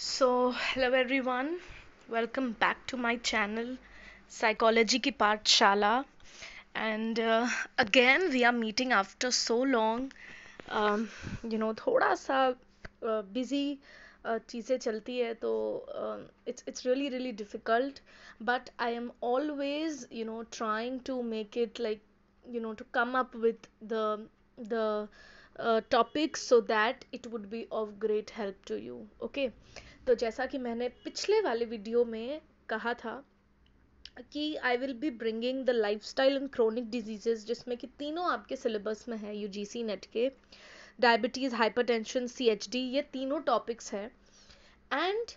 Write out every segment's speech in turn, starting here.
so hello everyone welcome back to my channel psychology ki Shala, and uh, again we are meeting after so long um, you know thoda sa uh, busy चीज़ें चलती है तो it's it's really really difficult but I am always you know trying to make it like you know to come up with the the uh, topics so that it would be of great help to you okay तो जैसा कि मैंने पिछले वाले video में कहा था कि I will be bringing the life style and chronic diseases जिसमें कि तीनों आपके सिलेबस में है यू नेट के डायबिटीज़ हाइपर टेंशन ये तीनों टॉपिक्स हैं and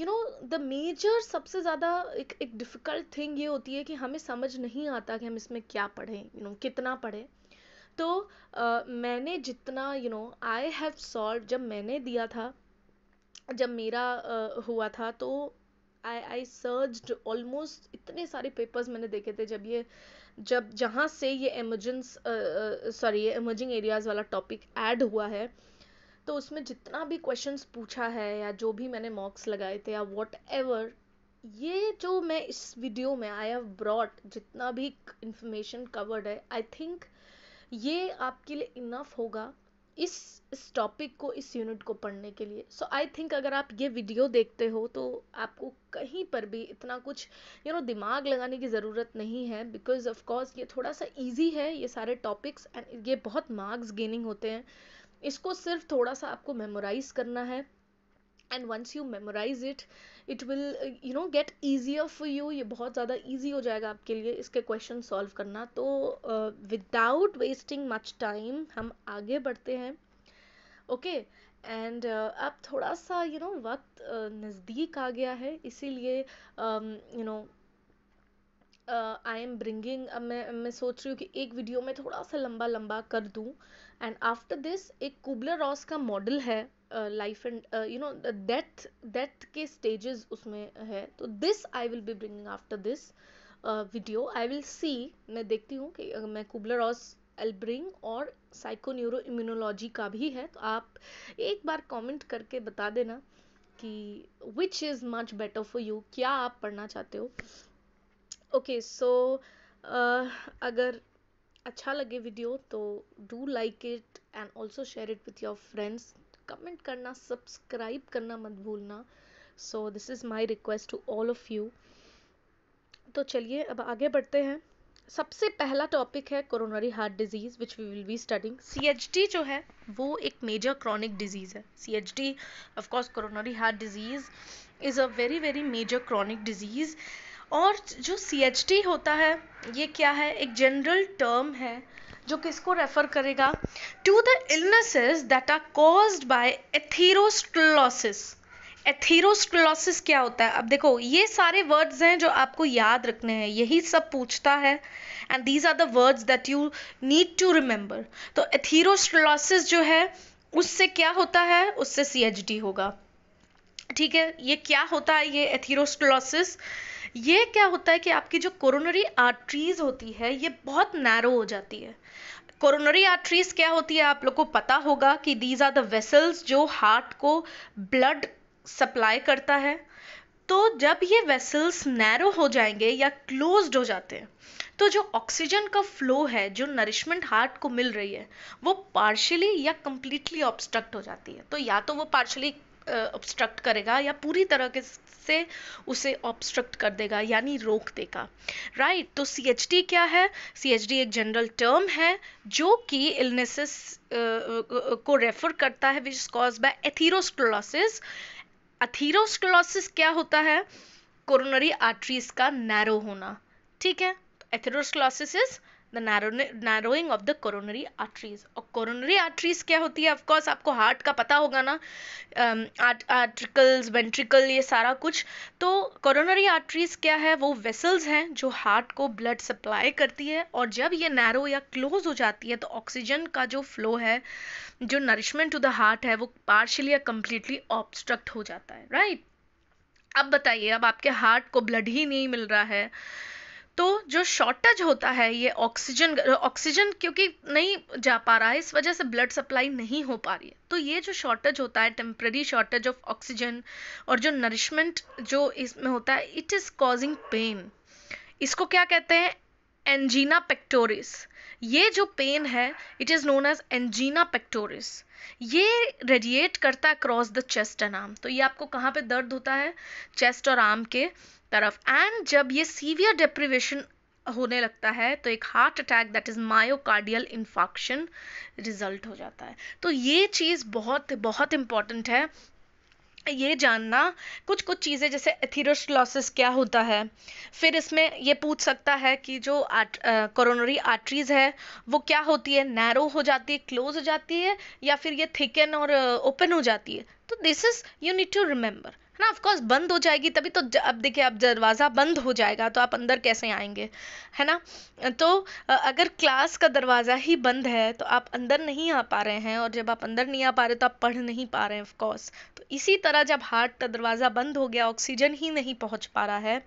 you know the major सबसे ज़्यादा एक एक डिफ़िकल्ट थिंग ये होती है कि हमें समझ नहीं आता कि हम इसमें क्या पढ़ें यू you नो know, कितना पढ़ें तो uh, मैंने जितना you know I have solve जब मैंने दिया था जब मेरा हुआ था तो आई आई सर्च ऑलमोस्ट इतने सारे पेपर्स मैंने देखे थे जब ये जब जहाँ से ये एमरजेंस सॉरी ये एमर्जिंग एरियाज़ वाला टॉपिक ऐड हुआ है तो उसमें जितना भी क्वेश्चंस पूछा है या जो भी मैंने मॉक्स लगाए थे या वॉट एवर ये जो मैं इस वीडियो में आई हैव ब्रॉड जितना भी इंफॉर्मेशन कवर्ड है आई थिंक ये आपके लिए इनफ होगा इस इस टॉपिक को इस यूनिट को पढ़ने के लिए सो आई थिंक अगर आप ये वीडियो देखते हो तो आपको कहीं पर भी इतना कुछ यू you नो know, दिमाग लगाने की ज़रूरत नहीं है बिकॉज ऑफ कोर्स ये थोड़ा सा इजी है ये सारे टॉपिक्स एंड ये बहुत मार्क्स गेनिंग होते हैं इसको सिर्फ थोड़ा सा आपको मेमोराइज करना है and once you memorise it it will you know get easier for you ये बहुत ज़्यादा ईजी हो जाएगा आपके लिए इसके क्वेश्चन सॉल्व करना तो विदाउट वेस्टिंग मच टाइम हम आगे बढ़ते हैं ओके okay, एंड uh, अब थोड़ा सा यू you नो know, वक्त uh, नज़दीक आ गया है इसीलिए you know I am bringing अब मैं मैं सोच रही हूँ कि एक वीडियो में थोड़ा सा लंबा लंबा कर दूँ एंड आफ्टर दिस एक कुबलर रॉस का मॉडल है life and you know death death के स्टेजेस उसमें है तो this I will be bringing after this video I will see मैं देखती हूँ कि मैं कुबलर ऑस एल्ब्रिंग और साइको न्यूरो इम्यूनोलॉजी का भी है तो आप एक बार कमेंट करके बता देना कि which is much better for you क्या आप पढ़ना चाहते हो okay okay, so so, uh, अगर अच्छा लगे वीडियो तो do like it and also share it with your friends comment करना सब्सक्राइब करना मत भूलना so this is my request to all of you तो चलिए अब आगे बढ़ते हैं सबसे पहला टॉपिक है coronary heart disease which we will be studying C H D जो है वो एक मेजर क्रॉनिक डिजीज़ है C H D of course coronary heart disease is a very very major chronic disease और जो सी एच डी होता है ये क्या है एक जनरल टर्म है जो किसको रेफ़र करेगा to the illnesses that are caused by एथीरोस्टोलोसिस एथीरोस्टोलोसिस क्या होता है अब देखो ये सारे वर्ड्स हैं जो आपको याद रखने हैं यही सब पूछता है and these are the words that you need to remember तो एथीरोस्टोलोसिस जो है उससे क्या होता है उससे सी होगा ठीक है ये क्या होता है ये एथीरोस्टोलोसिस ये क्या होता है कि आपकी जो कोरोनरी आर्टरीज होती है ये बहुत नैरो हो जाती है कोरोनरी आर्टरीज क्या होती है आप लोग को पता होगा कि दीज आर द वेसल्स जो हार्ट को ब्लड सप्लाई करता है तो जब ये वेसल्स नैरो हो जाएंगे या क्लोज्ड हो जाते हैं तो जो ऑक्सीजन का फ्लो है जो नरिशमेंट हार्ट को मिल रही है वो पार्शली या कंप्लीटली ऑब्स्ट्रक्ट हो जाती है तो या तो वो पार्शियली ऑब्स्ट्रक्ट करेगा या पूरी तरह से उसे ऑब्स्ट्रक्ट कर देगा यानी रोक देगा राइट right? तो सी एच डी क्या है सी एच डी एक जनरल टर्म है जो कि इलनेसेस को रेफर करता है which is cause by atherosclerosis atherosclerosis क्या होता है कोरोनरी आर्टरीज का नैरो होना ठीक है atherosclerosis is the narrowing of the coronary arteries और कोरोनरी आर्टरीज क्या होती है ऑफकोर्स आपको हार्ट का पता होगा ना आर्टिकल्स um, वेंट्रिकल ये सारा कुछ तो कोरोनरी आर्टरीज क्या है वो वेसल्स हैं जो हार्ट को ब्लड सप्लाई करती है और जब ये नैरो या क्लोज हो जाती है तो ऑक्सीजन का जो फ्लो है जो नरिशमेंट टू द हार्ट है वो पार्शली या कंप्लीटली ऑब्स्ट्रक्ट हो जाता है राइट right? अब बताइए अब आपके हार्ट को ब्लड ही नहीं मिल रहा है तो जो शॉर्टेज होता है ये ऑक्सीजन ऑक्सीजन क्योंकि नहीं जा पा रहा है इस वजह से ब्लड सप्लाई नहीं हो पा रही है तो ये जो शॉर्टेज होता है टेम्प्रेरी शॉर्टेज ऑफ ऑक्सीजन और जो नरिशमेंट जो इसमें होता है इट इज़ कॉजिंग पेन इसको क्या कहते हैं एंजीना पेक्टोरिस ये जो पेन है it is known as angina pectoris ये रेडिएट करता है cross the chest and arm तो ये आपको कहाँ पे दर्द होता है चेस्ट और आर्म के तरफ एंड जब ये सीवियर डिप्रिवेशन होने लगता है तो एक heart attack that is myocardial infarction result हो जाता है तो ये चीज़ बहुत बहुत इम्पॉर्टेंट है ये जानना कुछ कुछ चीज़ें जैसे एथीरोसलॉसिस क्या होता है फिर इसमें ये पूछ सकता है कि जो आर्ट, कोरोनरी आर्टरीज है वो क्या होती है नैरो हो जाती है क्लोज हो जाती है या फिर ये थिकन और ओपन हो जाती है तो this is you need to remember ना ऑफकोर्स बंद हो जाएगी तभी तो अब देखिए अब दरवाज़ा बंद हो जाएगा तो आप अंदर कैसे आएंगे है ना तो अगर क्लास का दरवाज़ा ही बंद है तो आप अंदर नहीं आ पा रहे हैं और जब आप अंदर नहीं आ पा रहे तो आप पढ़ नहीं पा रहे हैं ऑफकोर्स इसी तरह जब हार्ट का दरवाज़ा बंद हो गया ऑक्सीजन ही नहीं पहुंच पा रहा है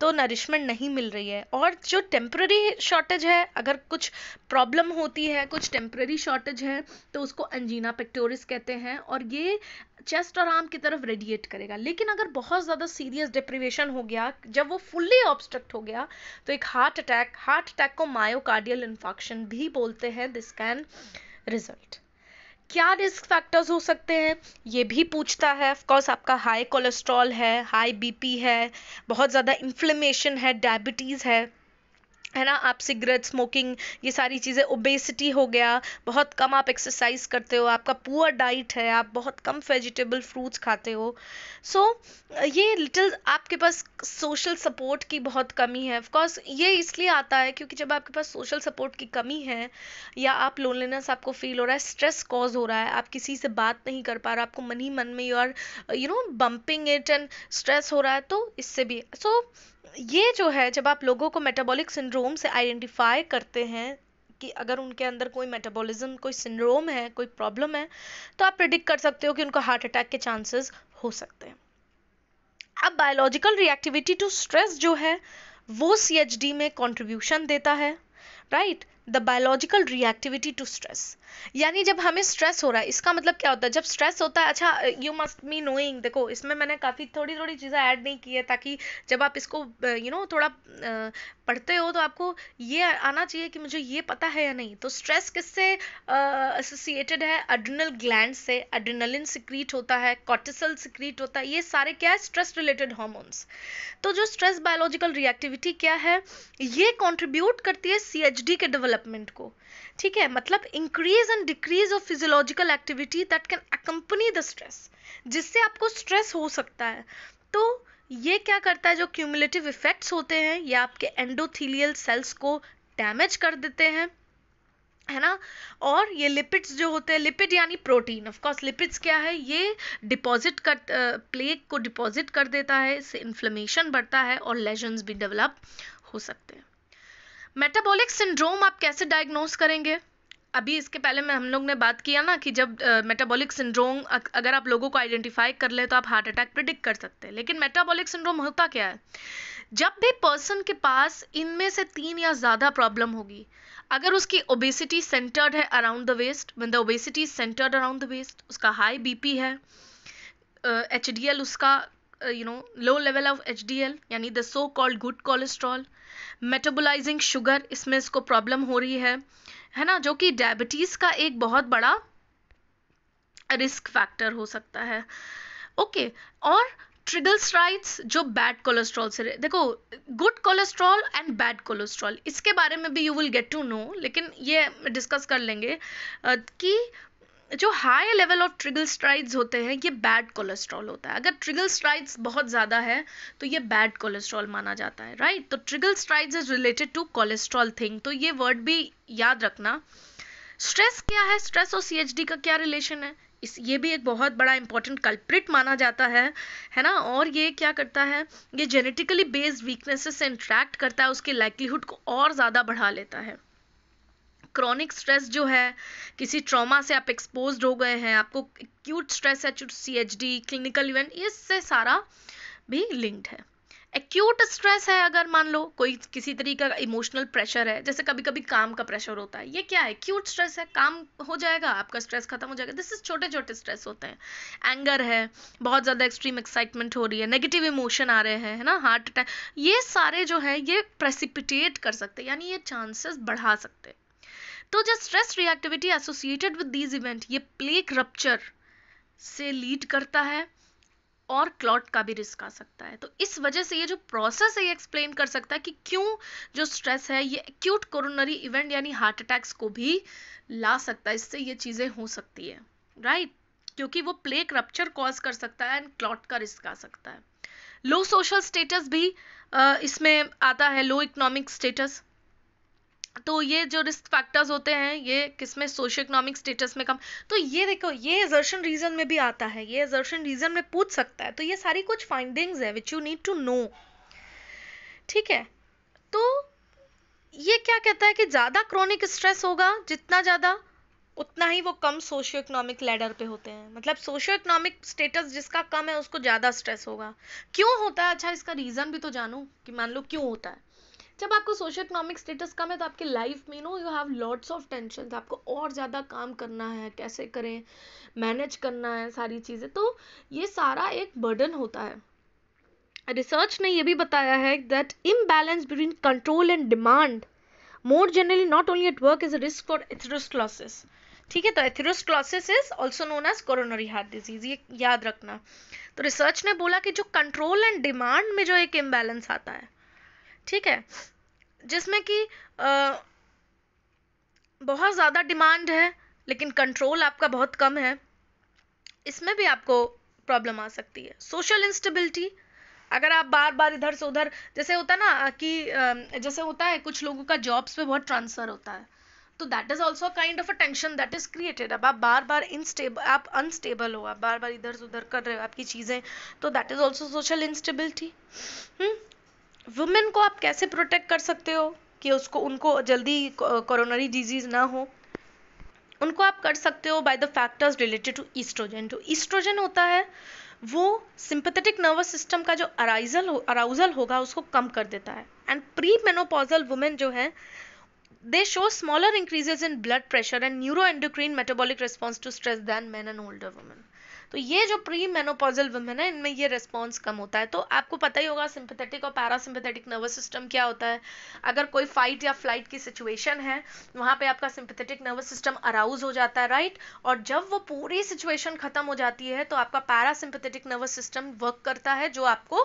तो नरिशमेंट नहीं मिल रही है और जो टेम्प्ररी शॉर्टेज है अगर कुछ प्रॉब्लम होती है कुछ टेम्प्ररी शॉर्टेज है तो उसको अंजीना पेक्टोरिस कहते हैं और ये चेस्ट और आर्म की तरफ रेडिएट करेगा लेकिन अगर बहुत ज़्यादा सीरियस डिप्रिवेशन हो गया जब वो फुल्ली ऑब्स्ट्रक्ट हो गया तो एक हार्ट अटैक हार्ट अटैक को मायोकार्डियल इन्फॉक्शन भी बोलते हैं दिस कैन रिजल्ट क्या रिस्क फैक्टर्स हो सकते हैं ये भी पूछता है ऑफकोर्स आपका हाई कोलेस्ट्रॉल है हाई बीपी है बहुत ज़्यादा इन्फ्लेमेशन है डायबिटीज़ है है ना आप सिगरेट स्मोकिंग ये सारी चीज़ें ओबेसिटी हो गया बहुत कम आप एक्सरसाइज करते हो आपका पुअर डाइट है आप बहुत कम वेजिटेबल फ्रूट्स खाते हो सो so, ये लिटिल आपके पास सोशल सपोर्ट की बहुत कमी है ऑफकोर्स ये इसलिए आता है क्योंकि जब आपके पास सोशल सपोर्ट की कमी है या आप लोनलीनेस आपको फील हो रहा है स्ट्रेस कॉज हो रहा है आप किसी से बात नहीं कर पा रहे आपको मन ही मन में you are you know bumping it and stress हो रहा है तो इससे भी सो so, ये जो है जब आप लोगों को मेटाबॉलिक सिंड्रोम से आइडेंटिफाई करते हैं कि अगर उनके अंदर कोई मेटाबॉलिज्म कोई सिंड्रोम है कोई प्रॉब्लम है तो आप प्रिडिक्ट कर सकते हो कि उनको हार्ट अटैक के चांसेस हो सकते हैं अब बायोलॉजिकल रिएक्टिविटी टू स्ट्रेस जो है वो सी में कॉन्ट्रीब्यूशन देता है right right? The biological reactivity to stress यानी जब हमें स्ट्रेस हो रहा है इसका मतलब क्या होता है जब स्ट्रेस होता है अच्छा यू मस्ट मी नोइंग देखो इसमें मैंने काफ़ी थोड़ी थोड़ी चीज़ें ऐड नहीं की है ताकि जब आप इसको यू नो know, थोड़ा पढ़ते हो तो आपको ये आना चाहिए कि मुझे ये पता है या नहीं तो स्ट्रेस किससे एसोसिएटेड है अड्रिनल ग्लैंड से अड्रिनलिन सिक्रीट होता है कॉटिसल सिक्रीट होता है ये सारे क्या है स्ट्रेस रिलेटेड हॉर्मोन्स तो जो स्ट्रेस बायोलॉजिकल रिएक्टिविटी क्या है ये कॉन्ट्रीब्यूट करती है सी के डेवलप डेवलपमेंट को ठीक है मतलब increase and decrease of physiological activity that can accompany the stress जिससे आपको स्ट्रेस हो सकता है तो ये क्या करता है जो क्यूमुलेटिव इफेक्ट्स होते हैं ये आपके एंडोथीलियल सेल्स को डैमेज कर देते हैं है ना और ये लिपिड्स जो होते हैं लिपिड यानी प्रोटीन ऑफ कोर्स लिपिड्स क्या है ये डिपॉजिट कर प्लेग को डिपॉजिट कर देता है इससे इन्फ्लेमेशन बढ़ता है और लेजन्स भी डेवलप हो सकते हैं मेटाबॉलिक सिंड्रोम आप कैसे डायग्नोस करेंगे अभी इसके पहले मैं हम लोग ने बात किया ना कि जब मेटाबॉलिक uh, सिंड्रोम अगर आप लोगों को आइडेंटिफाई कर ले तो आप हार्ट अटैक प्रिडिक्ट कर सकते हैं लेकिन मेटाबॉलिक सिंड्रोम होता क्या है जब भी पर्सन के पास इनमें से तीन या ज़्यादा प्रॉब्लम होगी अगर उसकी ओबेसिटी सेंटर्ड है around the waist one the obesity centred around the waist उसका हाई बीपी है एच uh, उसका low level of H D L यानी the so called good cholesterol metabolising sugar इसमें इसको प्रॉब्लम हो रही है है ना जो कि डायबिटीज़ का एक बहुत बड़ा रिस्क फैक्टर हो सकता है ओके okay, और स्ट्राइट्स जो बैड कोलेस्ट्रॉल से देखो good cholesterol and bad cholesterol इसके बारे में भी you will get to know लेकिन ये डिस्कस कर लेंगे uh, कि जो high level of triglycerides होते हैं ये बैड कोलेस्ट्रॉल होता है अगर ट्रिगल स्ट्राइड्स बहुत ज़्यादा है तो ये बैड कोलेस्ट्रॉल माना जाता है राइट तो triglycerides is related to cholesterol thing तो ये वर्ड भी याद रखना स्ट्रेस क्या है स्ट्रेस और सी का क्या रिलेशन है इस ये भी एक बहुत बड़ा इंपॉर्टेंट कल्प्रिट माना जाता है है ना और ये क्या करता है ये जेनेटिकली बेस्ड वीकनेसेस से इंट्रैक्ट करता है उसके लाइवलीहुड को और ज़्यादा बढ़ा लेता है क्रॉनिक स्ट्रेस जो है किसी ट्रॉमा से आप एक्सपोज हो गए हैं आपको क्यूट स्ट्रेस है C H D clinical event इससे सारा भी लिंक्ड है एक्यूट स्ट्रेस है अगर मान लो कोई किसी तरीके का इमोशनल प्रेशर है जैसे कभी कभी काम का प्रेशर होता है ये क्या है एक्यूट स्ट्रेस है काम हो जाएगा आपका स्ट्रेस खत्म हो जाएगा दिस इज छोटे छोटे स्ट्रेस होते हैं एंगर है बहुत ज़्यादा एक्सट्रीम एक्साइटमेंट हो रही है नेगेटिव इमोशन आ रहे हैं है ना हार्ट अटैक ये सारे जो है ये प्रेसिपिटेट कर सकते हैं यानी ये चांसेस बढ़ा सकते हैं तो जो stress reactivity associated with these event ये प्लेक रप्चर से लीड करता है और क्लॉट का भी रिस्क आ सकता है तो इस वजह से ये जो प्रोसेस है ये एक्सप्लेन कर सकता है कि क्यों जो स्ट्रेस है ये एक्यूट कोरोनरी इवेंट यानी हार्ट अटैक्स को भी ला सकता है इससे ये चीज़ें हो सकती है राइट right? क्योंकि वो प्लेक रप्चर कॉज कर सकता है एंड क्लॉट का रिस्क आ सकता है लो सोशल स्टेटस भी इसमें आता है लो इकोनॉमिक स्टेटस तो ये जो रिस्क फैक्टर्स होते हैं ये किसमें सोशो इकोनॉमिक स्टेटस में कम तो ये देखो ये एजर्शन रीजन में भी आता है ये एजर्शन रीजन में पूछ सकता है तो ये सारी कुछ फाइंडिंग्स है which you need to know ठीक है तो ये क्या कहता है कि ज़्यादा क्रॉनिक स्ट्रेस होगा जितना ज़्यादा उतना ही वो कम सोशियो इकोनॉमिक लेडर पे होते हैं मतलब सोशो इकोनॉमिक स्टेटस जिसका कम है उसको ज़्यादा स्ट्रेस होगा क्यों होता है अच्छा इसका रीज़न भी तो जानू कि मान लो क्यों होता है जब आपको सोशल इकोनॉमिक स्टेटस कम है तो आपकी लाइफ में no you have lots of tension आपको और ज़्यादा काम करना है कैसे करें मैनेज करना है सारी चीज़ें तो ये सारा एक बर्डन होता है रिसर्च ने ये भी बताया है that imbalance between control and demand more generally not only at work is risk for atherosclerosis ठीक है तो atherosclerosis is also known as coronary heart disease ये याद रखना तो रिसर्च ने बोला कि जो कंट्रोल एंड डिमांड में जो एक इम्बैलेंस आता है ठीक है जिसमें कि बहुत ज़्यादा डिमांड है लेकिन कंट्रोल आपका बहुत कम है इसमें भी आपको प्रॉब्लम आ सकती है सोशल इंस्टेबिलिटी अगर आप बार बार इधर से उधर जैसे होता ना कि जैसे होता है कुछ लोगों का जॉब्स पे बहुत ट्रांसफ़र होता है तो that is also kind of a tension that is created अब आप बार बार इनस्टेबल आप अनस्टेबल हो आप बार बार इधर से उधर कर रहे हो आपकी चीज़ें तो that is also social instability women को आप कैसे प्रोटेक्ट कर सकते हो कि उसको उनको जल्दी कोरोनरी डिजीज ना हो उनको आप कर सकते हो by the factors related to oestrogen जो ईस्ट्रोजन होता है वो सिंपथेटिक नर्वस सिस्टम का जो अराइजल हो अराउजल होगा उसको कम कर देता है एंड प्री मेनोपॉजल वुमेन जो है they show smaller increases in blood pressure and neuroendocrine metabolic response to stress than man and older women तो ये जो प्री मेनोपॉजल वुमेन है इनमें ये रिस्पॉन्स कम होता है तो आपको पता ही होगा सिंपथेटिक और पैरासिम्पथेटिक नर्वस सिस्टम क्या होता है अगर कोई फाइट या फ्लाइट की सिचुएशन है वहाँ पे आपका सिंपथेटिक नर्वस सिस्टम अराउज हो जाता है राइट और जब वो पूरी सिचुएशन खत्म हो जाती है तो आपका पैरासिम्पथेटिक नर्वस सिस्टम वर्क करता है जो आपको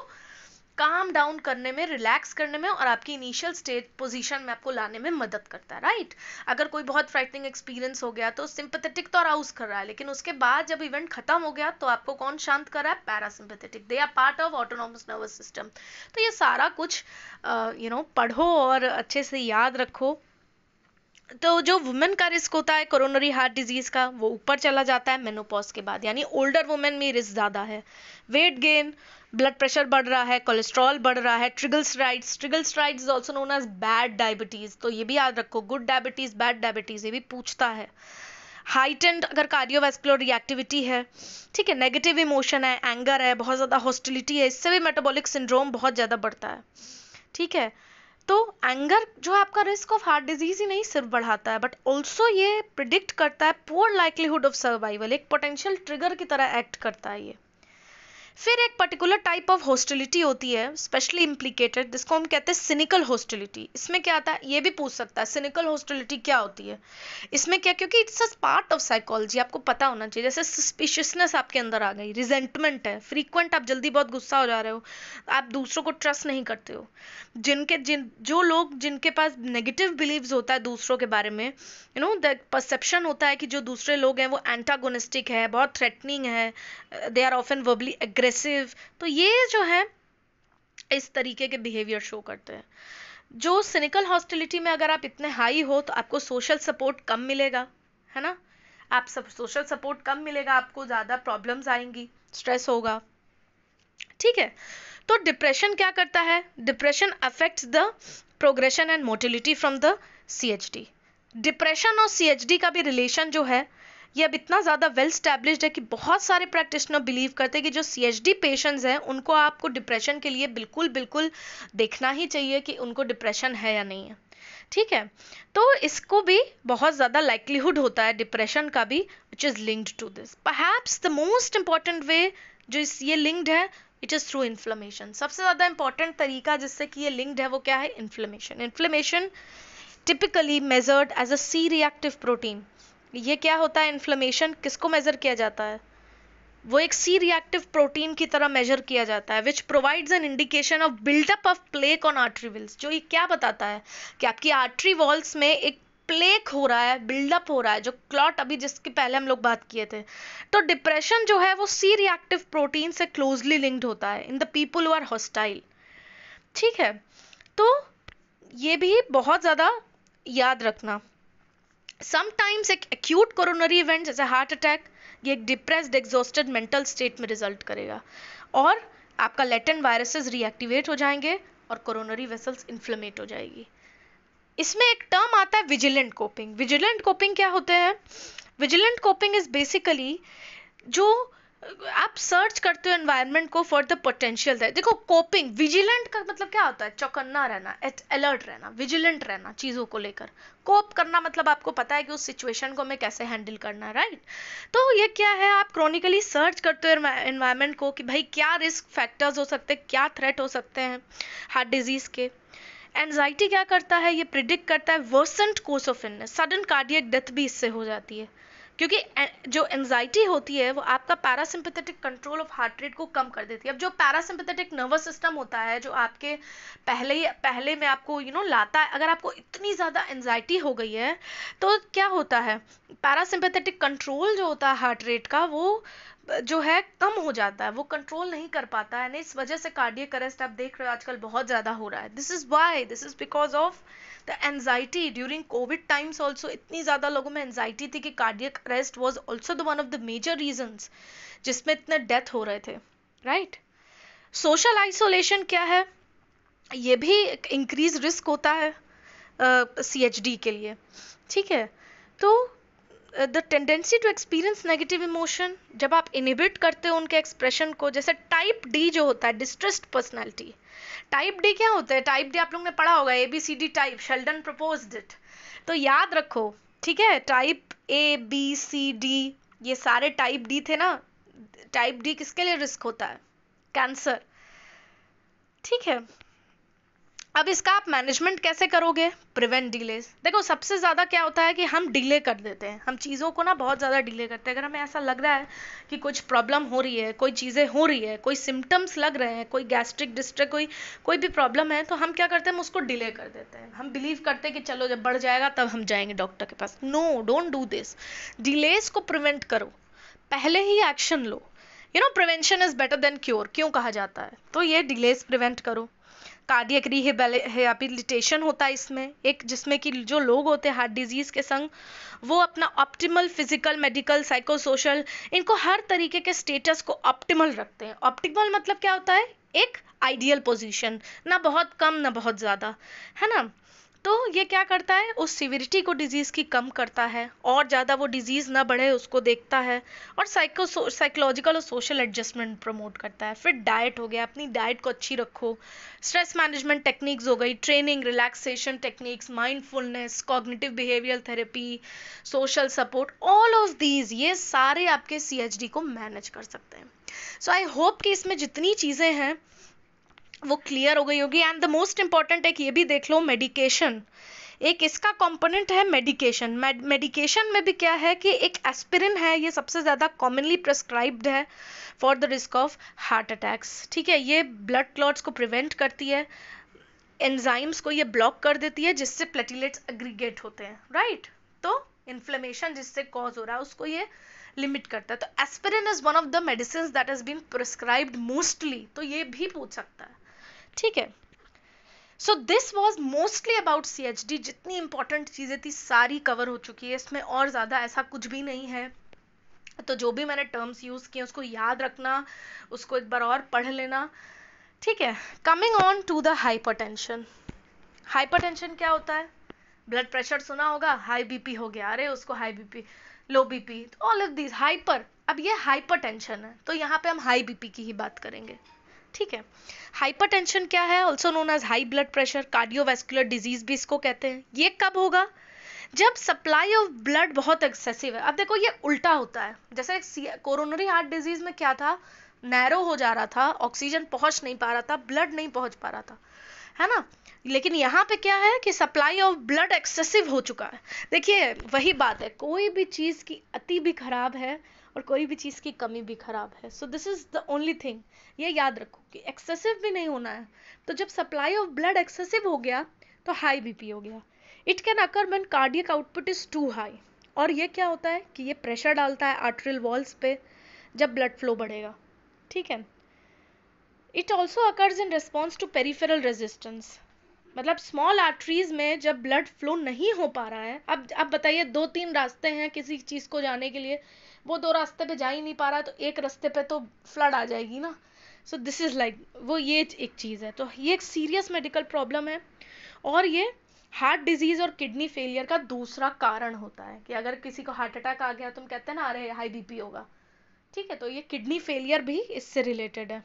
काम डाउन करने में रिलैक्स करने में और आपकी इनिशियल स्टेट पोजीशन में आपको लाने में मदद करता है राइट अगर कोई बहुत फ्राइटनिंग एक्सपीरियंस हो गया तो सिंपथेटिक तो अराउज कर रहा है लेकिन उसके बाद जब इवेंट खत्म हो गया तो आपको कौन शांत कर रहा है parasympathetic they are part of autonomous nervous system तो ये सारा कुछ यू नो पढ़ो और अच्छे से याद रखो तो जो वुमेन का रिस्क होता है कोरोनरी हार्ट डिजीज का वो ऊपर चला जाता है मेनोपॉज के बाद यानी ओल्डर वुमेन में रिस्क ज़्यादा है वेट गेन ब्लड प्रेशर बढ़ रहा है कोलेस्ट्रॉल बढ़ रहा है triglyceride is also known as bad diabetes तो ये भी याद रखो गुड डायबिटीज़ बैड डायबिटीज़ ये भी पूछता है हाइटेंड अगर कार्डियोवैस्कुलर रिएक्टिविटी है ठीक है नेगेटिव इमोशन है एंगर है बहुत ज़्यादा हॉस्टिलिटी है इससे भी मेटाबॉलिक सिंड्रोम बहुत ज़्यादा बढ़ता है ठीक है तो एंगर जो है आपका रिस्क ऑफ हार्ट डिजीज ही नहीं सिर्फ बढ़ाता है बट ऑल्सो ये प्रिडिक्ट करता है पुअर लाइक्लीहुड ऑफ सर्वाइवल एक पोटेंशियल ट्रिगर की तरह एक्ट करता है ये फिर एक पर्टिकुलर टाइप ऑफ हॉस्टिलिटी होती है स्पेशली इम्प्लीकेटेड जिसको हम कहते हैं सिनिकल हॉस्टिलिटी इसमें क्या आता है ये भी पूछ सकता है सिनिकल हॉस्टिलिटी क्या होती है इसमें क्या क्योंकि it's a part of psychology आपको पता होना चाहिए जैसे सस्पिशियसनेस आपके अंदर आ गई रिजेंटमेंट है फ्रीक्वेंट आप जल्दी बहुत गुस्सा हो जा रहे हो आप दूसरों को ट्रस्ट नहीं करते हो जिनके जिन जो लोग जिनके पास नेगेटिव बिलीव होता है दूसरों के बारे में यू नो द परसेप्शन होता है कि जो दूसरे लोग हैं वो एंटागोनिस्टिक है बहुत थ्रेटनिंग है they are an verbally aggressive aggressive तो ये जो है इस तरीके के बिहेवियर शो करते हैं जो सिनिकल हॉस्टिलिटी में अगर आप इतने हाई हो तो आपको सोशल सपोर्ट कम मिलेगा है ना आप सब सोशल सपोर्ट कम मिलेगा आपको ज़्यादा प्रॉब्लम्स आएंगी स्ट्रेस होगा ठीक है तो डिप्रेशन क्या करता है depression affects the progression and motility from the C depression और सी का भी रिलेशन जो है ये अब इतना ज़्यादा वेल स्टैब्लिश है कि बहुत सारे प्रैक्टिशनर बिलीव करते हैं कि जो सी एच डी पेशेंट्स हैं उनको आपको डिप्रेशन के लिए बिल्कुल बिल्कुल देखना ही चाहिए कि उनको डिप्रेशन है या नहीं है ठीक है तो इसको भी बहुत ज़्यादा लाइक्लीहुड होता है डिप्रेशन का भी which is linked to this perhaps the most important way जो इस ये लिंक्ड है इट इज़ थ्रू इन्फ्लेमेशन सबसे ज़्यादा इंपॉर्टेंट तरीका जिससे कि ये लिंक्ड है वो क्या है inflammation inflammation typically measured as a C reactive protein ये क्या होता है इन्फ्लेमेशन किसको मेज़र किया जाता है वो एक सी रिएक्टिव प्रोटीन की तरह मेजर किया जाता है which provides an indication of buildup of plaque on artery walls जो ये क्या बताता है कि आपकी आर्टरी वॉल्स में एक प्लेक हो रहा है बिल्डअप हो रहा है जो क्लॉट अभी जिसके पहले हम लोग बात किए थे तो डिप्रेशन जो है वो सी रिएक्टिव प्रोटीन से क्लोजली लिंक्ड होता है in the people who are hostile ठीक है तो ये भी बहुत ज़्यादा याद रखना समटाइम्स एक एक्यूट कोरोनरी इवेंट जैसे हार्ट अटैक ये एक डिप्रेस्ड एग्जॉस्टेड मेंटल स्टेट में रिजल्ट करेगा और आपका लेटेंट वायरसेस रिएक्टिवेट हो जाएंगे और कोरोनरी वेसल्स इन्फ्लेमेट हो जाएगी इसमें एक टर्म आता है विजिलेंट कोपिंग विजिलेंट कोपिंग क्या होते हैं विजिलेंट कोपिंग इज बेसिकली जो आप सर्च करते हो एनवायरनमेंट को फॉर द पोटेंशियल दैट देखो कोपिंग विजिलेंट का मतलब क्या होता है चौकन्ना रहना एट अलर्ट रहना विजिलेंट रहना चीज़ों को लेकर कोप करना मतलब आपको पता है कि उस सिचुएशन को मैं कैसे हैंडल करना है राइट तो ये क्या है आप क्रॉनिकली सर्च करते हो एनवायरनमेंट को कि भाई क्या रिस्क फैक्टर्स हो सकते हैं क्या थ्रेट हो सकते हैं हार्ट डिजीज़ के एनजाइटी क्या करता है ये प्रिडिक्ट करता है worsened course of illness sudden cardiac death भी इससे हो जाती है क्योंकि जो एंजाइटी होती है वो आपका parasympathetic control of heart rate को कम कर देती है अब जो पैरासिम्पथेटिक नर्वस सिस्टम होता है जो आपके पहले पहले में आपको यू you नो know, लाता है अगर आपको इतनी ज़्यादा एंजाइटी हो गई है तो क्या होता है पैरासिम्पथेटिक कंट्रोल जो होता है हार्ट रेट का वो जो है कम हो जाता है वो कंट्रोल नहीं कर पाता है इस वजह से कार्डियक अरेस्ट आप देख रहे हो आजकल बहुत ज़्यादा हो रहा है this is why this is because of the anxiety during COVID times also इतनी ज़्यादा लोगों में एनजाइटी थी कि cardiac arrest was also the one of the major reasons जिसमें इतने डेथ हो रहे थे राइट सोशल आइसोलेशन क्या है ये भी इंक्रीज रिस्क होता है सी एच डी के लिए ठीक है तो the tendency to experience negative emotion जब आप इनिबिट करते हो उनके एक्सप्रेशन को जैसे टाइप डी जो होता है डिस्ट्रेस्ड पर्सनैलिटी टाइप डी क्या होता है टाइप डी आप लोग ने पढ़ा होगा A B C D type Sheldon propose it तो याद रखो ठीक है type A B C D ये सारे टाइप डी थे ना टाइप डी किसके लिए रिस्क होता है कैंसर ठीक है अब इसका आप मैनेजमेंट कैसे करोगे प्रिवेंट डिलेज देखो सबसे ज़्यादा क्या होता है कि हम डिले कर देते हैं हम चीज़ों को ना बहुत ज़्यादा डिले करते हैं अगर हमें ऐसा लग रहा है कि कुछ प्रॉब्लम हो रही है कोई चीज़ें हो रही है कोई सिम्टम्स लग रहे हैं कोई गैस्ट्रिक डिस्ट्रिक कोई कोई भी प्रॉब्लम है तो हम क्या करते हैं हम उसको डिले कर देते हैं हम बिलीव करते हैं कि चलो जब बढ़ जाएगा तब हम जाएंगे डॉक्टर के पास no don't do this delays को प्रिवेंट करो पहले ही एक्शन लो you know prevention is better than cure क्यों कहा जाता है तो ये डिलेज प्रिवेंट करो कार्डियक रिहेबिलिटेशन होता है इसमें एक जिसमें कि जो लोग होते हैं हार्ट डिजीज़ के संग वो अपना ऑप्टिमल फिजिकल मेडिकल साइकोसोशल इनको हर तरीके के स्टेटस को ऑप्टिमल रखते हैं ऑप्टिमल मतलब क्या होता है एक आइडियल पोजीशन ना बहुत कम ना बहुत ज़्यादा है ना तो ये क्या करता है उस सिविरिटी को डिजीज़ की कम करता है और ज़्यादा वो डिजीज़ ना बढ़े उसको देखता है और साइको साइकोलॉजिकल और सोशल एडजस्टमेंट प्रमोट करता है फिर डाइट हो गया अपनी डाइट को अच्छी रखो स्ट्रेस मैनेजमेंट टेक्निक्स हो गई training relaxation techniques mindfulness cognitive behaviour therapy social support all of these ये सारे आपके सी को मैनेज कर सकते हैं सो आई होप कि इसमें जितनी चीज़ें हैं वो क्लियर हो गई होगी एंड द मोस्ट इंपॉर्टेंट एक ये भी देख लो मेडिकेशन एक इसका कंपोनेंट है मेडिकेशन मेडिकेशन में भी क्या है कि एक एस्पिरिन है ये सबसे ज़्यादा कॉमनली प्रेस्क्राइब्ड है for the risk of heart attacks ठीक है ये ब्लड क्लॉट्स को प्रिवेंट करती है एंजाइम्स को ये ब्लॉक कर देती है जिससे प्लेटिलेट्स एग्रीगेट होते हैं राइट right? तो इन्फ्लेमेशन जिससे कॉज हो रहा है उसको ये लिमिट करता है तो aspirin is one of the medicine that is been prescribed mostly तो ये भी पूछ सकता है ठीक है so this was mostly about C H D जितनी इंपॉर्टेंट चीज़ें थी सारी कवर हो चुकी है इसमें और ज़्यादा ऐसा कुछ भी नहीं है तो जो भी मैंने टर्म्स यूज़ किए उसको याद रखना उसको एक बार और पढ़ लेना ठीक है coming on to the hypertension क्या होता है ब्लड प्रेशर सुना होगा हाई बीपी हो गया अरे उसको high BP low BP all of this hyper अब ये टेंशन है तो यहाँ पे हम हाई बीपी की ही बात करेंगे ठीक है हाइपरटेंशन क्या है also known as high blood pressure cardiovascular disease भी इसको कहते हैं ये कब होगा जब सप्लाई ऑफ ब्लड बहुत एक्सेसिव है अब देखो ये उल्टा होता है जैसे कोरोनरी हार्ट डिजीज में क्या था नैरो हो जा रहा था ऑक्सीजन पहुंच नहीं पा रहा था ब्लड नहीं पहुंच पा रहा था है ना लेकिन यहाँ पे क्या है कि सप्लाई ऑफ ब्लड एक्सेसिव हो चुका है देखिए वही बात है कोई भी चीज़ की अति भी खराब है और कोई भी चीज़ की कमी भी खराब है so this is the only thing ये याद रखो कि एक्सेसिव भी नहीं होना है तो जब सप्लाई ऑफ ब्लड एक्सेसिव हो गया तो हाई बीपी हो गया it can occur man cardiac output is too high और ये क्या होता है कि ये प्रेशर डालता है आर्ट्रियल वॉल्स पे जब ब्लड फ्लो बढ़ेगा ठीक है it also occurs in response to peripheral resistance मतलब स्मॉल आर्टरीज में जब ब्लड फ्लो नहीं हो पा रहा है अब अब बताइए दो तीन रास्ते हैं किसी चीज़ को जाने के लिए वो दो रास्ते पे जा ही नहीं पा रहा तो एक रास्ते पे तो फ्लड आ जाएगी ना सो दिस इज़ लाइक वो ये एक चीज़ है तो ये एक सीरियस मेडिकल प्रॉब्लम है और ये हार्ट डिजीज और किडनी फेलियर का दूसरा कारण होता है कि अगर किसी को हार्ट अटैक आ गया तुम तो कहते हैं ना अरे हाई बीपी होगा ठीक है तो ये किडनी फेलियर भी इससे रिलेटेड है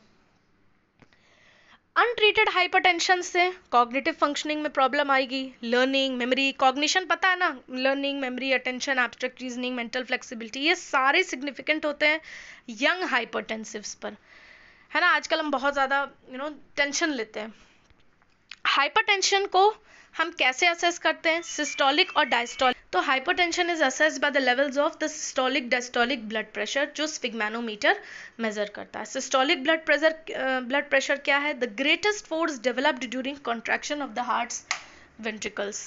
अनट्रीटेड हाइपरटेंशन से कॉग्निटिव फंक्शनिंग में प्रॉब्लम आएगी लर्निंग मेमोरी कॉग्निशन पता है ना learning memory attention abstract reasoning mental flexibility ये सारे सिग्निफिकेंट होते हैं यंग हाइपरटेंसिव्स पर है ना आजकल हम बहुत ज़्यादा यू नो टेंशन लेते हैं हाइपरटेंशन को हम कैसे असेस करते हैं सिस्टोलिक और डायस्टोलिक तो hypotension is assess by the levels of the systolic diastolic blood pressure जो स्फिग्मैनोमीटर मेजर करता है systolic blood pressure blood pressure क्या है the greatest force developed during contraction of the heart's ventricles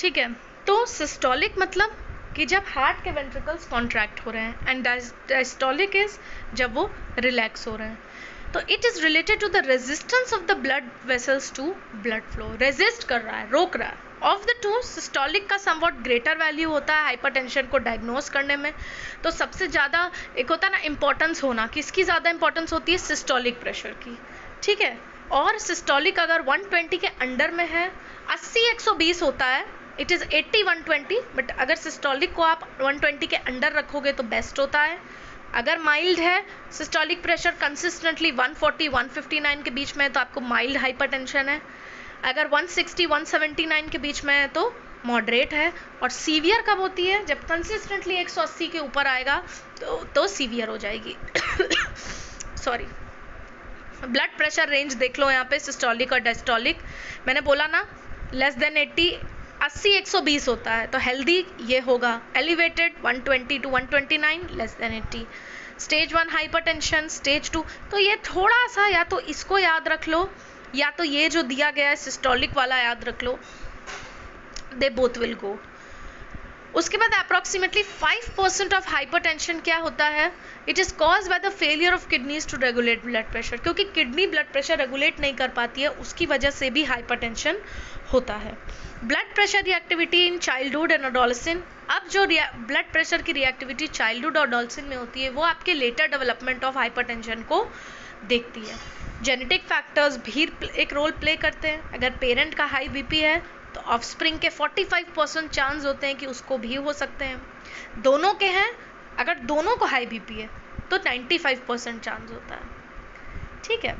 ठीक है तो सिस्टोलिक मतलब कि जब हार्ट के वेंट्रिकल्स कॉन्ट्रैक्ट हो रहे हैं एंड डायस्टोलिक इज जब वो रिलैक्स हो रहे हैं तो it is related to the resistance of the blood vessels to blood flow resist कर रहा है रोक रहा है ऑफ द टू सिस्टोलिक का समवॉट ग्रेटर वैल्यू होता है हाइपरटेंशन को डायग्नोज करने में तो सबसे ज़्यादा एक होता है ना इंपॉर्टेंस होना किसकी ज़्यादा इंपॉर्टेंस होती है सिस्टोलिक प्रेशर की ठीक है और सिस्टोलिक अगर 120 के अंडर में है 80 120 होता है इट इज़ 80 120 बट अगर सिस्टोलिक को आप 120 के अंडर रखोगे तो बेस्ट होता है अगर माइल्ड है सिस्टोलिक प्रेशर कंसिस्टेंटली 140 159 के बीच में है तो आपको माइल्ड हाइपरटेंशन है अगर 160 179 के बीच में है तो मॉडरेट है और सीवियर कब होती है जब कंसिस्टेंटली 180 के ऊपर आएगा तो तो सीवियर हो जाएगी सॉरी ब्लड प्रेशर रेंज देख लो यहाँ पे सिस्टोलिक और डेस्टोलिक मैंने बोला ना लेस देन एट्टी अस्सी एक सौ बीस होता है तो हेल्दी ये होगा elevated one twenty to one twenty nine less than eighty stage one hypertension stage two तो ये थोड़ा सा या तो इसको याद रख लो या तो ये जो दिया गया है सिस्टोलिक वाला याद रख लो दे बोथ विल गो उसके बाद approximately five percent of tension क्या होता है it is cause by the failure of kidneys to regulate blood pressure क्योंकि किडनी ब्लड प्रेशर रेगुलेट नहीं कर पाती है उसकी वजह से भी टेंशन होता है blood pressure reactivity in childhood and adolescence अब जो ब्लड प्रेशर की रिएक्टिविटी चाइल्डहुड और अडोलसिन में होती है वो आपके लेटर डेवलपमेंट ऑफ हाइपर को देखती है जेनेटिक फैक्टर्स भी एक रोल प्ले करते हैं अगर पेरेंट का हाई बीपी है तो ऑफस्प्रिंग के 45 परसेंट चांस होते हैं कि उसको भी हो सकते हैं दोनों के हैं अगर दोनों को हाई बीपी है तो 95 परसेंट चांस होता है ठीक है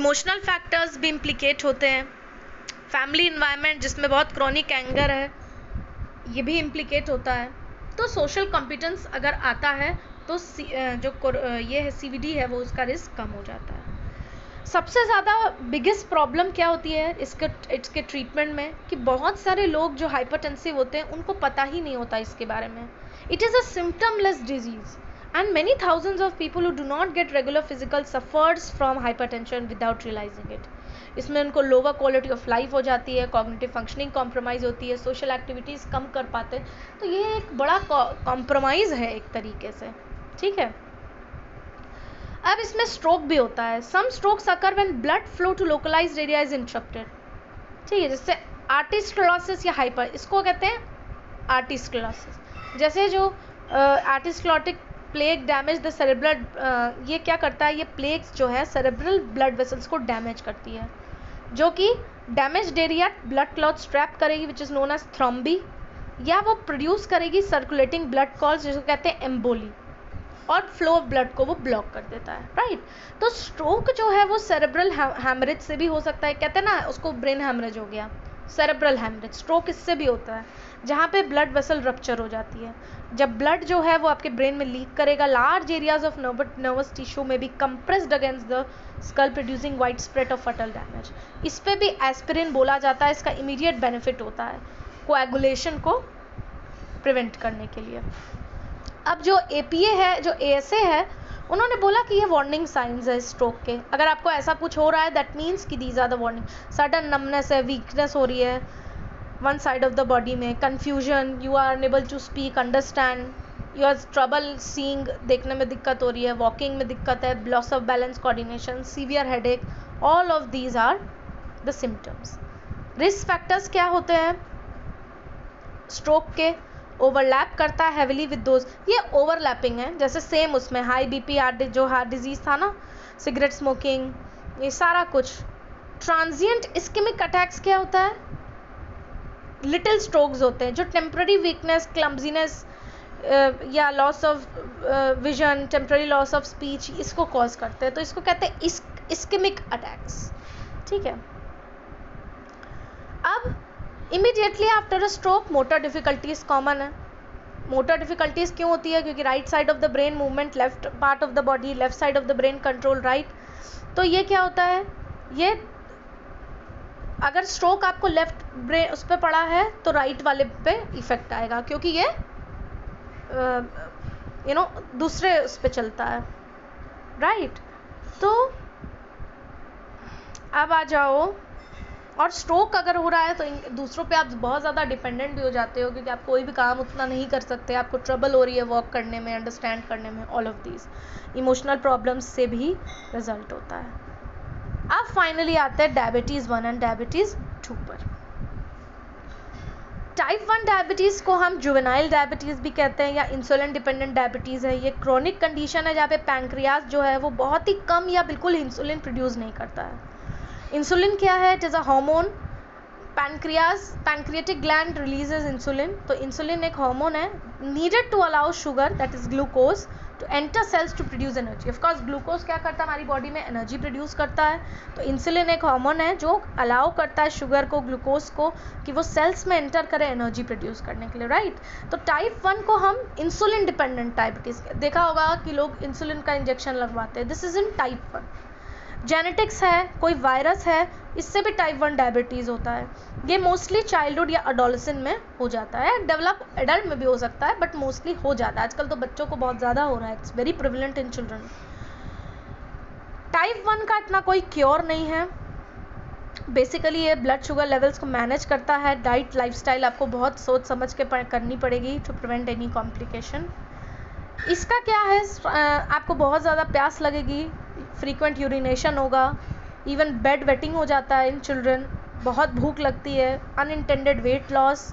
इमोशनल फैक्टर्स भी इम्प्लीकेट होते हैं फैमिली इन्वायरमेंट जिसमें बहुत क्रॉनिक एंगर है ये भी इम्प्लीकेट होता है तो सोशल कॉम्पिटेंस अगर आता है तो जो ये है सीवीडी है वो उसका रिस्क कम हो जाता है सबसे ज़्यादा बिगेस्ट प्रॉब्लम क्या होती है इसके इसके ट्रीटमेंट में कि बहुत सारे लोग जो हाइपरटेंसिव होते हैं उनको पता ही नहीं होता इसके बारे में it is a symptomless disease many thousands of people who do not get regular physical suffers suffers from tension without realizing it इसमें उनको लोअर क्वालिटी ऑफ लाइफ हो जाती है कॉग्निटिव फंक्शनिंग कॉम्प्रोमाइज़ होती है सोशल एक्टिविटीज़ कम कर पाते हैं तो ये एक बड़ा कॉम्प्रोमाइज़ है एक तरीके से ठीक है अब इसमें स्ट्रोक भी होता है some strokes occur when blood flow to localize area is interrupted ठीक है जैसे आर्टिस्टोलॉसिस या हाइपर इसको कहते हैं आर्टिस्टोलॉसिस जैसे जो atherosclerotic plaque damage the cerebral ये क्या करता है ये प्लेग्स जो है सेरेब्रल ब्लड वेसल्स को डैमेज करती है जो कि damage area blood clot trap करेगी which is known as thrombi या वो प्रोड्यूस करेगी सर्कुलेटिंग ब्लड कॉल्स जिसको कहते हैं एम्बोली और फ्लो ऑफ ब्लड को वो ब्लॉक कर देता है राइट तो स्ट्रोक जो है वो सेरेब्रल हैमरेज से भी हो सकता है कहते हैं ना उसको ब्रेन हैमरेज हो गया सेरेब्रल हैमरेज स्ट्रोक इससे भी होता है जहाँ पे ब्लड वेसल रप्चर हो जाती है जब ब्लड जो है वो आपके ब्रेन में लीक करेगा large areas of nervous tissue में भी compressed against the skull producing widespread of fatal damage इस पर भी एस्पिरिन बोला जाता है इसका इमीडिएट बेनिफिट होता है कोएगुलेशन को प्रिवेंट करने के लिए अब जो ए है जो ए है उन्होंने बोला कि ये वार्निंग साइंस है स्ट्रोक के अगर आपको ऐसा कुछ हो रहा है दैट मीन्स कि these are the warning sudden numbness है वीकनेस हो रही है one side of the body में confusion you are unable to speak understand you are trouble seeing देखने में दिक्कत हो रही है वॉकिंग में दिक्कत है loss of balance coordination severe एक all of these are the symptoms risk factors क्या होते हैं स्ट्रोक के ओवरलैप करता है हैविली विद दोज ये ओवरलैपिंग है जैसे सेम उसमें हाई बी पी हार्ट जो हार्ट डिजीज़ था ना सिगरेट स्मोकिंग ये सारा कुछ ट्रांजिएंट इस्केमिक अटैक्स क्या होता है लिटिल स्ट्रोक्स होते हैं जो टेम्प्ररी वीकनेस क्लम्जीनेस या loss of vision temporary loss of speech इसको कॉज करते हैं तो इसको कहते हैं इस्केमिक अटैक्स ठीक है अब immediately after a stroke motor difficulties common है मोटर डिफिकल्टीज क्यों होती है क्योंकि right side of the brain movement left part of the body left side of the brain control right तो ये क्या होता है ये अगर स्ट्रोक आपको लेफ्ट ब्रेन उस पर पड़ा है तो राइट वाले पे इफेक्ट आएगा क्योंकि ये यू नो दूसरे उस पर चलता है राइट right? तो अब आ जाओ और स्ट्रोक अगर हो रहा है तो दूसरों पे आप बहुत ज़्यादा डिपेंडेंट भी हो जाते हो क्योंकि आप कोई भी काम उतना नहीं कर सकते आपको ट्रबल हो रही है वॉक करने में अंडरस्टैंड करने में all of these emotional problems से भी रिजल्ट होता है अब फाइनली आते हैं diabetes one and diabetes two पर टाइप वन डायबिटीज़ को हम जुवेनाइल डायबिटीज़ भी कहते हैं या इंसुलिन डिपेंडेंट डायबिटीज़ है ये क्रॉनिक कंडीशन है जहाँ पे पैंक्रियाज जो है वो बहुत ही कम या बिल्कुल इंसुलिन प्रोड्यूस नहीं करता है इंसुलिन क्या है it is a hormone pancreas pancreatic gland release insulin तो इंसुलिन एक हार्मोन है needed to allow sugar that is glucose to enter cells to produce energy of course glucose क्या करता है हमारी बॉडी में एनर्जी प्रोड्यूस करता है तो इंसुलिन एक हार्मोन है जो अलाउ करता है शुगर को ग्लूकोज को कि वो सेल्स में एंटर करें एनर्जी प्रोड्यूस करने के लिए राइट तो टाइप वन को हम इंसुलिन डिपेंडेंट डायबिटीज़ देखा होगा कि लोग इंसुलिन का इंजेक्शन लगवाते हैं this is in type one genetics है कोई वायरस है इससे भी टाइप वन डायबिटीज़ होता है ये मोस्टली चाइल्डहुड या अडोलसन में हो जाता है डेवलप एडल्ट में भी हो सकता है बट मोस्टली हो जाता है आजकल तो बच्चों को बहुत ज़्यादा हो रहा है it's very prevalent in children type one का इतना कोई क्योर नहीं है बेसिकली ये ब्लड शुगर लेवल्स को मैनेज करता है डाइट लाइफस्टाइल आपको बहुत सोच समझ के करनी पड़ेगी टू प्रिवेंट एनी कॉम्प्लिकेशन इसका क्या है आपको बहुत ज़्यादा प्यास लगेगी फ्रीक्वेंट यूरिनेशन होगा इवन बेड वेटिंग हो जाता है इन चिल्ड्रन बहुत भूख लगती है unintended weight loss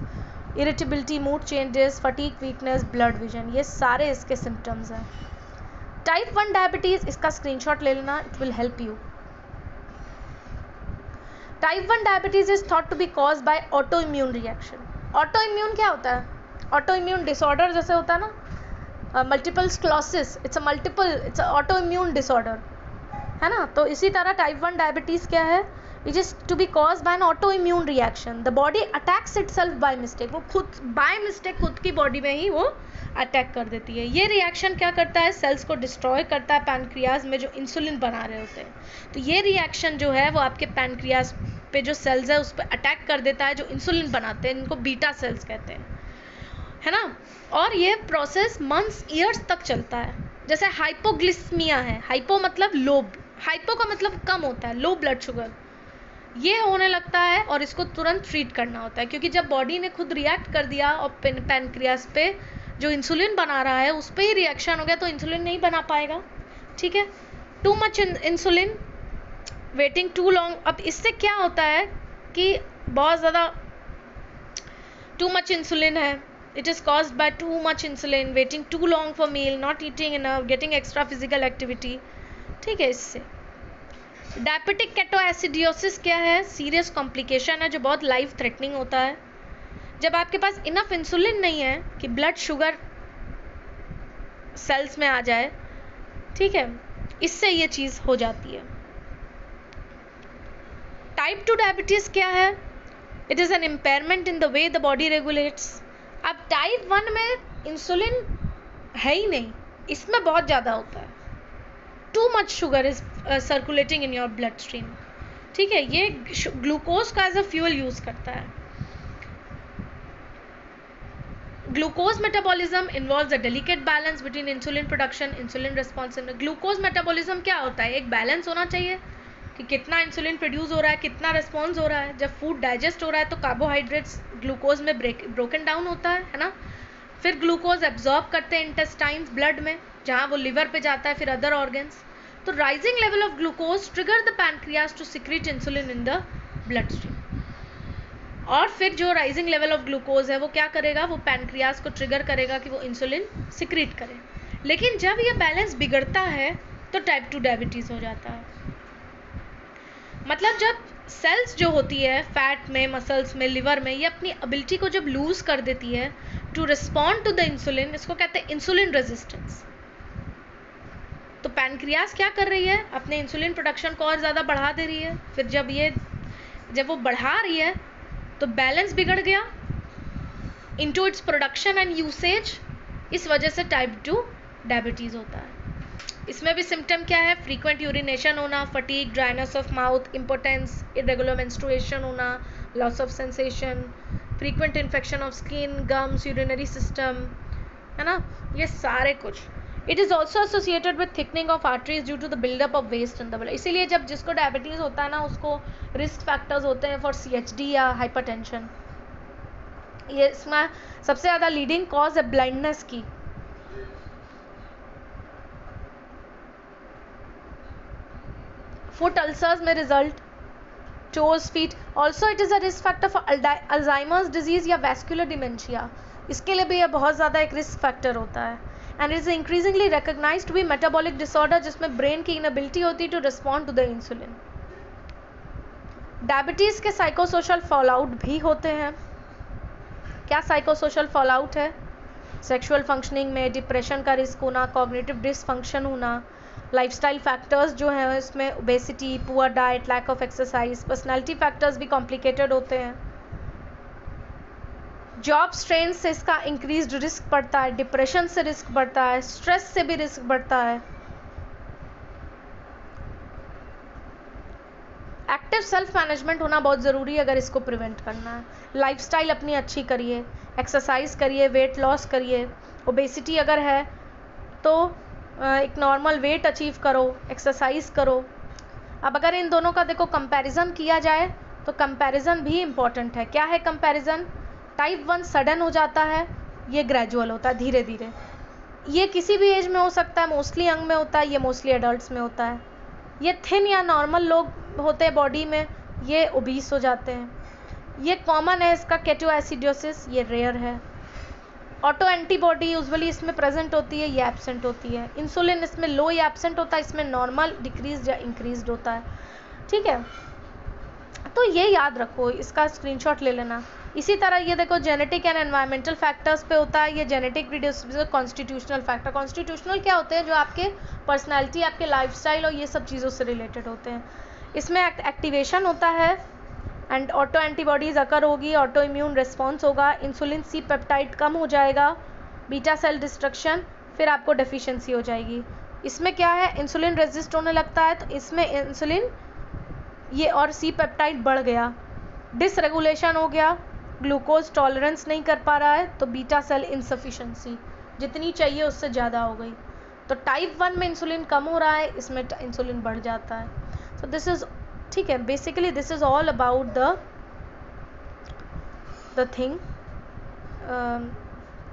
irritability mood changes fatigue weakness blood vision ये सारे इसके सिम्टम्स हैं टाइप वन डायबिटीज़ इसका स्क्रीनशॉट ले लेना it will help you type one diabetes is thought to be cause by auto immune reaction auto immune क्या होता है ऑटो इम्यून डिसऑर्डर जैसे होता है ना multiple sclerosis it's a multiple it's auto immune disorder है ना तो इसी तरह टाइप वन डायबिटीज़ क्या है it is to be cause by an auto immune reaction the body attacks itself by mistake वो खुद बाय मिस्टेक खुद की बॉडी में ही वो अटैक कर देती है ये रिएक्शन क्या करता है सेल्स को डिस्ट्रॉय करता है पैनक्रियाज में जो इंसुलिन बना रहे होते हैं तो ये रिएक्शन जो है वो आपके पैनक्रियाज पे जो सेल्स है उस पर अटैक कर देता है जो इंसुलिन बनाते हैं इनको बीटा सेल्स कहते हैं है ना और ये प्रोसेस मंथ्स ईयर्स तक चलता है जैसे हाइपोग्लिसमिया है हाइपो मतलब लो हाइपो का मतलब कम होता है लो ब्लड शुगर ये होने लगता है और इसको तुरंत ट्रीट करना होता है क्योंकि जब बॉडी ने खुद रिएक्ट कर दिया और पेन पेनक्रियास पे जो इंसुलिन बना रहा है उस पर ही रिएक्शन हो गया तो इंसुलिन नहीं बना पाएगा ठीक है too much insulin waiting too long अब इससे क्या होता है कि बहुत ज़्यादा टू मच इंसुलिन है it is caused by too much insulin waiting too long for meal not eating enough getting extra physical activity ठीक है इससे डायबिटिक केटोएसिडियोसिस क्या है सीरियस कॉम्प्लिकेशन है जो बहुत लाइफ थ्रेटनिंग होता है जब आपके पास इनफ इंसुलिन नहीं है कि ब्लड शुगर सेल्स में आ जाए ठीक है इससे ये चीज़ हो जाती है टाइप टू डायबिटीज़ क्या है it is an impairment in the way the body regulates अब टाइप वन में इंसुलिन है ही नहीं इसमें बहुत ज़्यादा होता है too much sugar is circulating in your bloodstream ठीक है ये ग्लूकोज का एज अ फ्यूल यूज करता है glucose metabolism involve a delicate balance between insulin production insulin response glucose metabolism क्या होता है एक बैलेंस होना चाहिए कि कितना इंसुलिन प्रोड्यूस हो रहा है कितना रिस्पॉन्स हो रहा है जब फूड डाइजेस्ट हो रहा है तो कार्बोहाइड्रेट्स ग्लूकोज में ब्रेक ब्रोकन डाउन होता है है ना फिर ग्लूकोज एब्जॉर्ब करते हैं इंटेस्टाइन्स ब्लड में जहाँ वो लिवर पे जाता है फिर अदर ऑर्गन्स तो rising level of glucose trigger the pancreas to secrete insulin in the bloodstream और फिर जो राइजिंग लेवल ऑफ ग्लूकोज है वो क्या करेगा वो पैनक्रियाज को ट्रिगर करेगा कि वो इंसुलिन सिक्रीट करे लेकिन जब ये बैलेंस बिगड़ता है तो टाइप टू डायबिटीज़ हो जाता है मतलब जब सेल्स जो होती है फैट में मसल्स में लिवर में ये अपनी एबिलिटी को जब लूज कर देती है to respond to the insulin इसको कहते हैं इंसुलिन रेजिस्टेंस तो पैनक्रियास क्या कर रही है अपने इंसुलिन प्रोडक्शन को और ज़्यादा बढ़ा दे रही है फिर जब ये जब वो बढ़ा रही है तो बैलेंस बिगड़ गया to its production and usage इस वजह से टाइप टू डायबिटीज़ होता है इसमें भी सिम्टम क्या है फ्रीक्वेंट यूरिनेशन होना fatigue dryness of mouth impotence irregular menstruation होना loss of sensation frequent infection of skin gums urinary system है ना ये सारे कुछ it is also associated with thickening of arteries due to the buildup of waste in the blood इसीलिए जब जिसको diabetes होता है ना उसको रिस्क फैक्टर्स होते हैं फॉर सी एच डी या हाइपर टेंशन ये इसमें सबसे ज़्यादा लीडिंग कॉज है ब्लाइंडनेस की फुट अल्सर्स में result toes feet also it is a risk factor for Alzheimer's disease या वेस्कुलर डिमेंशिया इसके लिए भी यह बहुत ज़्यादा एक रिस्क फैक्टर होता है and is increasingly recognize to be metabolic disorder जिसमें ब्रेन की इनबिलिटी होती है to respond to the insulin diabetes के साइकोसोशल फॉल आउट भी होते हैं क्या साइकोसोशल फॉल आउट है सेक्शुअल फंक्शनिंग में डिप्रेशन का रिस्क होना कॉग्नेटिव डिसफंक्शन होना लाइफस्टाइल फैक्टर्स जो हैं इसमें obesity poor diet lack of exercise personality factors भी कॉम्प्लिकेटेड होते हैं जॉब स्ट्रेन से इसका इंक्रीज रिस्क बढ़ता है डिप्रेशन से रिस्क बढ़ता है स्ट्रेस से भी रिस्क बढ़ता है एक्टिव सेल्फ मैनेजमेंट होना बहुत ज़रूरी है अगर इसको प्रिवेंट करना है लाइफस्टाइल अपनी अच्छी करिए एक्सरसाइज करिए वेट लॉस करिए ओबेसिटी अगर है तो एक नॉर्मल वेट अचीव करो एक्सरसाइज करो अब अगर इन दोनों का देखो कंपैरिजन किया जाए तो कंपैरिजन भी इम्पॉर्टेंट है क्या है कंपैरिजन टाइप वन सडन हो जाता है ये ग्रेजुअल होता है धीरे धीरे ये किसी भी एज में हो सकता है मोस्टली यंग में होता है ये मोस्टली एडल्ट में होता है ये थिन या नॉर्मल लोग होते हैं बॉडी में ये ओबीस हो जाते हैं ये कॉमन है इसका कैटो एसिडियोसिस ये रेयर है ऑटो एंटीबॉडी यूजली इसमें प्रेजेंट होती है या एबसेंट होती है इंसुलिन इसमें लो या एबसेंट होता है इसमें नॉर्मल डिक्रीज या इंक्रीज होता है ठीक है तो ये याद रखो इसका स्क्रीनशॉट ले लेना इसी तरह ये देखो जेनेटिक एंड एनवायरमेंटल फैक्टर्स पे होता है ये जेनेटिक कॉन्स्टिट्यूशनल फैक्टर कॉन्स्टिट्यूशनल क्या होते हैं जो आपके पर्सनैलिटी आपके लाइफ और ये सब चीज़ों से रिलेटेड होते हैं इसमें एक्टिवेशन होता है एंड ऑटो एंटीबॉडीज़ अकर होगी ऑटो इम्यून रिस्पॉन्स होगा इंसुलिन सी पेप्टाइड कम हो जाएगा बीटा सेल डिस्ट्रक्शन फिर आपको डिफिशेंसी हो जाएगी इसमें क्या है इंसुलिन रेजिस्ट होने लगता है तो इसमें इंसुलिन ये और सी पेप्टाइड बढ़ गया डिसरेगुलेशन हो गया ग्लूकोज टॉलरेंस नहीं कर पा रहा है तो बीटा सेल इनसफिशेंसी जितनी चाहिए उससे ज़्यादा हो गई तो टाइप वन में इंसुलिन कम हो रहा है इसमें इंसुलिन बढ़ जाता है सो दिस इज़ ठीक है basically this is all about the the thing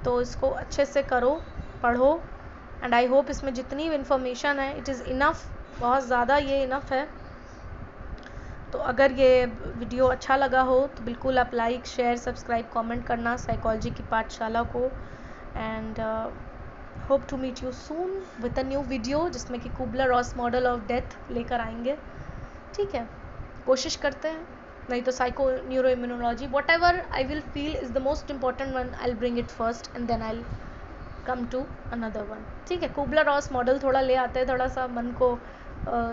तो इसको अच्छे से करो पढ़ो एंड आई होप इसमें जितनी भी इन्फॉर्मेशन है इट इज़ इनफ बहुत ज़्यादा ये इनफ है तो अगर ये वीडियो अच्छा लगा हो तो बिल्कुल आप लाइक शेयर सब्सक्राइब कमेंट करना साइकोलॉजी की पाठशाला को and hope to meet you soon with a new video जिसमें कि Kubler Ross model of death लेकर आएंगे ठीक है कोशिश करते हैं नहीं तो psychoneuroimmunology whatever I will feel is the most important one I bring it first and then I come to another one ठीक है कुबला रॉस मॉडल थोड़ा ले आते हैं थोड़ा सा मन को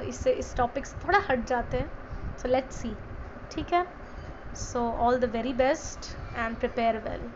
इससे इस टॉपिक से थोड़ा हट जाते हैं सो लेट्स सी ठीक है so all the very best and prepare well